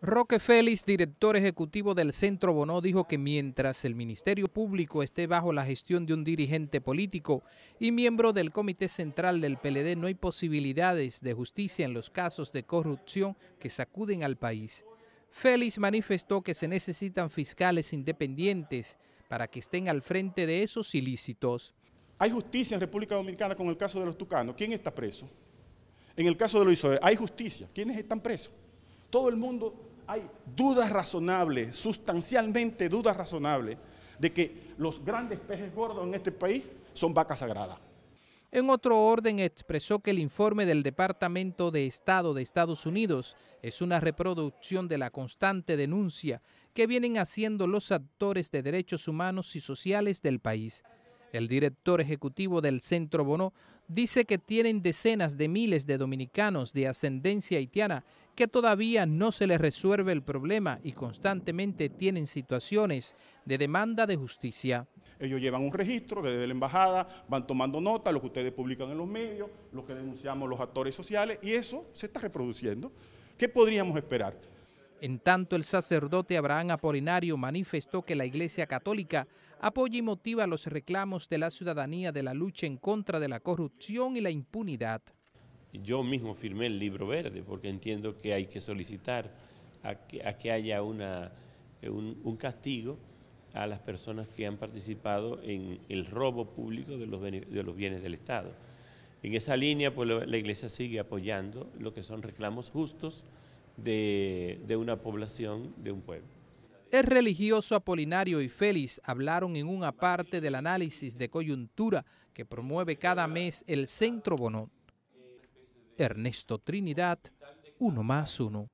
Roque Félix, director ejecutivo del Centro Bonó, dijo que mientras el Ministerio Público esté bajo la gestión de un dirigente político y miembro del Comité Central del PLD, no hay posibilidades de justicia en los casos de corrupción que sacuden al país. Félix manifestó que se necesitan fiscales independientes para que estén al frente de esos ilícitos. Hay justicia en República Dominicana con el caso de los tucanos. ¿Quién está preso? En el caso de los ISOE, hay justicia. ¿Quiénes están presos? Todo el mundo hay dudas razonables, sustancialmente dudas razonables, de que los grandes peces gordos en este país son vacas sagradas. En otro orden, expresó que el informe del Departamento de Estado de Estados Unidos es una reproducción de la constante denuncia que vienen haciendo los actores de derechos humanos y sociales del país. El director ejecutivo del Centro Bono dice que tienen decenas de miles de dominicanos de ascendencia haitiana que todavía no se les resuelve el problema y constantemente tienen situaciones de demanda de justicia. Ellos llevan un registro desde la embajada, van tomando nota, lo que ustedes publican en los medios, lo que denunciamos los actores sociales, y eso se está reproduciendo. ¿Qué podríamos esperar? En tanto, el sacerdote Abraham Apolinario manifestó que la Iglesia Católica apoya y motiva los reclamos de la ciudadanía de la lucha en contra de la corrupción y la impunidad. Yo mismo firmé el libro verde porque entiendo que hay que solicitar a que, haya una, eh, un, castigo a las personas que han participado en el robo público de los, bienes del Estado. En esa línea, pues, la Iglesia sigue apoyando lo que son reclamos justos de, de una población, de un pueblo. El religioso Apolinario y Félix hablaron en una parte del análisis de coyuntura que promueve cada mes el Centro Bono. Ernesto Trinidad, uno más uno.